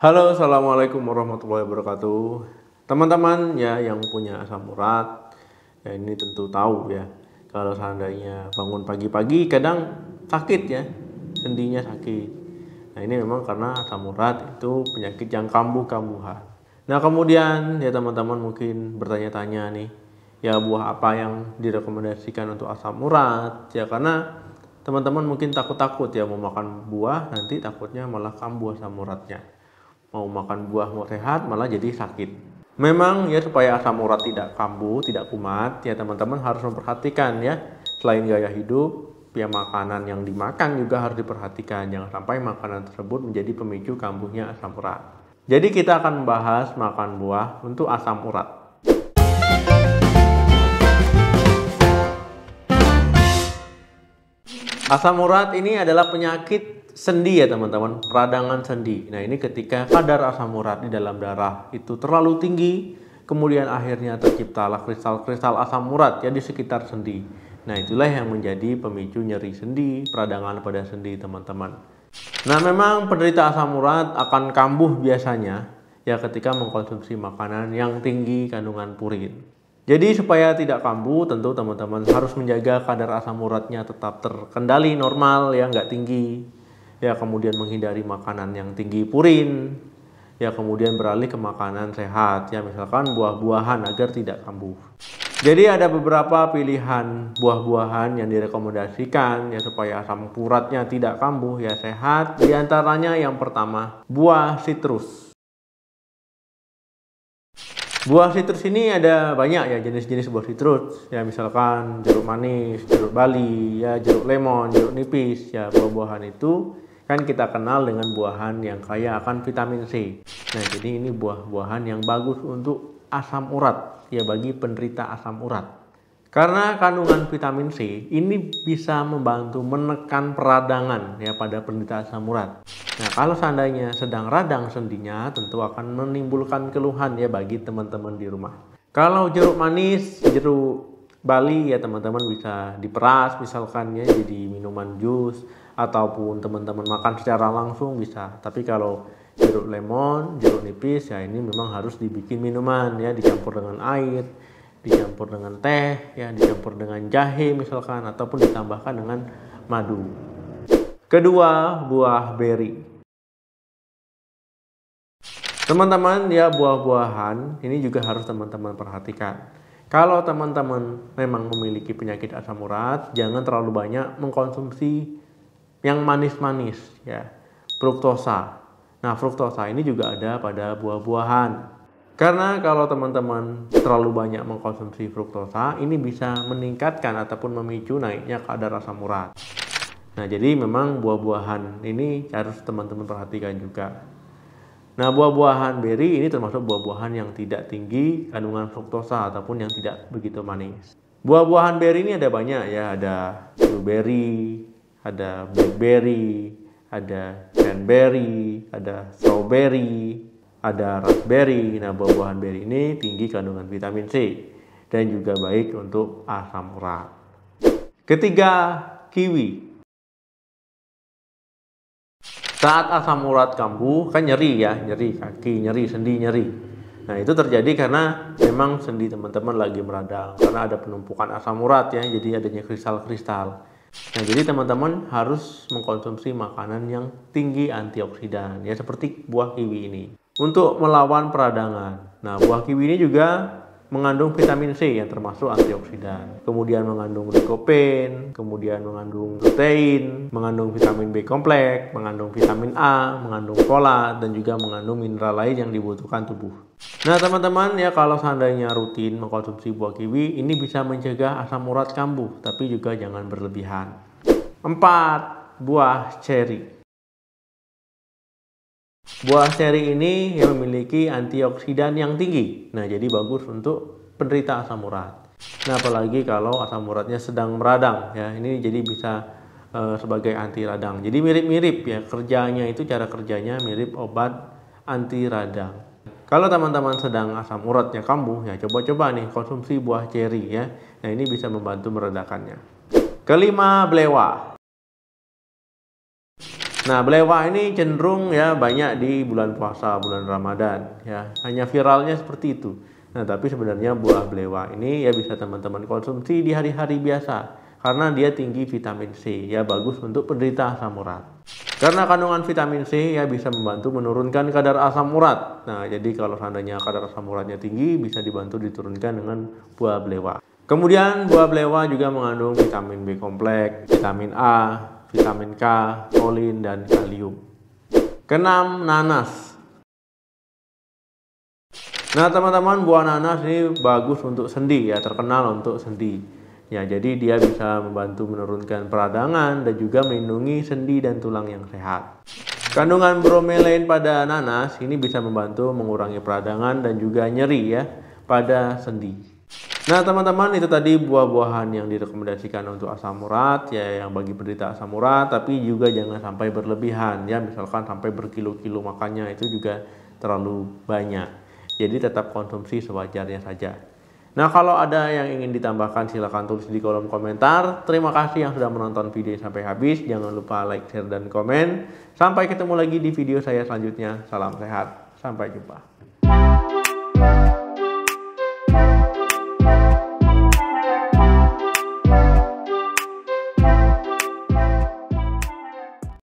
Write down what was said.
Halo, assalamualaikum warahmatullahi wabarakatuh. Teman-teman ya yang punya asam urat, ya ini tentu tahu ya. Kalau seandainya bangun pagi-pagi kadang sakit ya, sendinya sakit. Nah ini memang karena asam urat itu penyakit yang kambuh-kambuhan. Nah kemudian ya teman-teman mungkin bertanya-tanya nih, ya buah apa yang direkomendasikan untuk asam urat? Ya karena teman-teman mungkin takut-takut ya mau makan buah nanti takutnya malah kambuh asam uratnya mau makan buah mau sehat malah jadi sakit Memang ya supaya asam urat tidak kambuh, tidak kumat, ya teman-teman harus memperhatikan ya. Selain gaya hidup, ya makanan yang dimakan juga harus diperhatikan. Jangan sampai makanan tersebut menjadi pemicu kambuhnya asam urat. Jadi kita akan membahas makan buah untuk asam urat. Asam urat ini adalah penyakit sendi ya teman-teman, peradangan sendi. Nah ini ketika kadar asam urat di dalam darah itu terlalu tinggi, kemudian akhirnya terciptalah kristal-kristal asam urat ya di sekitar sendi. Nah itulah yang menjadi pemicu nyeri sendi, peradangan pada sendi teman-teman. Nah memang penderita asam urat akan kambuh biasanya ya ketika mengkonsumsi makanan yang tinggi kandungan purin. Jadi supaya tidak kambuh tentu teman-teman harus menjaga kadar asam uratnya tetap terkendali normal ya nggak tinggi ya kemudian menghindari makanan yang tinggi purin, ya kemudian beralih ke makanan sehat, ya misalkan buah-buahan agar tidak kambuh. Jadi ada beberapa pilihan buah-buahan yang direkomendasikan ya supaya asam uratnya tidak kambuh ya sehat. Di antaranya yang pertama buah citrus. Buah citrus ini ada banyak ya jenis-jenis buah citrus ya misalkan jeruk manis, jeruk bali, ya jeruk lemon, jeruk nipis ya buah-buahan itu kan kita kenal dengan buahan yang kaya akan vitamin C. Nah, jadi ini buah-buahan yang bagus untuk asam urat, ya bagi penderita asam urat. Karena kandungan vitamin C ini bisa membantu menekan peradangan ya pada penderita asam urat. Nah, kalau seandainya sedang radang sendinya tentu akan menimbulkan keluhan ya bagi teman-teman di rumah. Kalau jeruk manis, jeruk Bali ya teman-teman bisa diperas misalkan ya jadi minuman jus ataupun teman-teman makan secara langsung bisa. Tapi kalau jeruk lemon, jeruk nipis ya ini memang harus dibikin minuman ya dicampur dengan air, dicampur dengan teh ya, dicampur dengan jahe misalkan ataupun ditambahkan dengan madu. Kedua, buah beri. Teman-teman ya buah-buahan ini juga harus teman-teman perhatikan. Kalau teman-teman memang memiliki penyakit asam urat, jangan terlalu banyak mengkonsumsi yang manis-manis ya fruktosa. Nah fruktosa ini juga ada pada buah-buahan. Karena kalau teman-teman terlalu banyak mengkonsumsi fruktosa, ini bisa meningkatkan ataupun memicu naiknya kadar asam urat. Nah, jadi memang buah-buahan ini harus teman-teman perhatikan juga. Nah, buah-buahan berry ini termasuk buah-buahan yang tidak tinggi kandungan fruktosa ataupun yang tidak begitu manis. Buah-buahan berry ini ada banyak ya, ada blueberry, ada blackberry, ada cranberry, ada strawberry, ada raspberry. Nah, buah-buahan berry ini tinggi kandungan vitamin C dan juga baik untuk asam urat. Ketiga, kiwi. Saat asam urat kambuh, kan nyeri ya, nyeri kaki, nyeri sendi, nyeri. Nah, itu terjadi karena memang sendi teman-teman lagi meradang karena ada penumpukan asam urat ya, jadi adanya kristal-kristal. Nah, jadi teman-teman harus mengkonsumsi makanan yang tinggi antioksidan, ya seperti buah kiwi ini. Untuk melawan peradangan. Nah, buah kiwi ini juga mengandung vitamin C yang termasuk antioksidan, kemudian mengandung likopen, kemudian mengandung protein, mengandung vitamin B kompleks, mengandung vitamin A, mengandung folat dan juga mengandung mineral lain yang dibutuhkan tubuh. Nah teman-teman ya kalau seandainya rutin mengkonsumsi buah kiwi ini bisa mencegah asam urat kambuh tapi juga jangan berlebihan. 4. Buah ceri Buah seri ini yang memiliki antioksidan yang tinggi. Nah, jadi bagus untuk penderita asam urat. Nah, apalagi kalau asam uratnya sedang meradang ya. Ini jadi bisa e, sebagai anti radang. Jadi mirip-mirip ya kerjanya itu cara kerjanya mirip obat anti radang. Kalau teman-teman sedang asam uratnya kambuh ya coba-coba nih konsumsi buah ceri ya. Nah, ini bisa membantu meredakannya. Kelima, belewa. Nah, belewa ini cenderung ya banyak di bulan puasa, bulan Ramadan ya. Hanya viralnya seperti itu. Nah, tapi sebenarnya buah belewa ini ya bisa teman-teman konsumsi di hari-hari biasa karena dia tinggi vitamin C ya bagus untuk penderita asam urat. Karena kandungan vitamin C ya bisa membantu menurunkan kadar asam urat. Nah, jadi kalau seandainya kadar asam uratnya tinggi bisa dibantu diturunkan dengan buah belewa. Kemudian buah belewa juga mengandung vitamin B kompleks, vitamin A, vitamin K, kolin, dan kalium. Kenam nanas. Nah, teman-teman, buah nanas ini bagus untuk sendi ya, terkenal untuk sendi. Ya, jadi dia bisa membantu menurunkan peradangan dan juga melindungi sendi dan tulang yang sehat. Kandungan bromelain pada nanas ini bisa membantu mengurangi peradangan dan juga nyeri ya pada sendi. Nah teman-teman itu tadi buah-buahan yang direkomendasikan untuk asam urat ya yang bagi penderita asam urat tapi juga jangan sampai berlebihan ya misalkan sampai berkilo-kilo makannya itu juga terlalu banyak. Jadi tetap konsumsi sewajarnya saja. Nah kalau ada yang ingin ditambahkan silahkan tulis di kolom komentar. Terima kasih yang sudah menonton video sampai habis. Jangan lupa like, share, dan komen. Sampai ketemu lagi di video saya selanjutnya. Salam sehat. Sampai jumpa.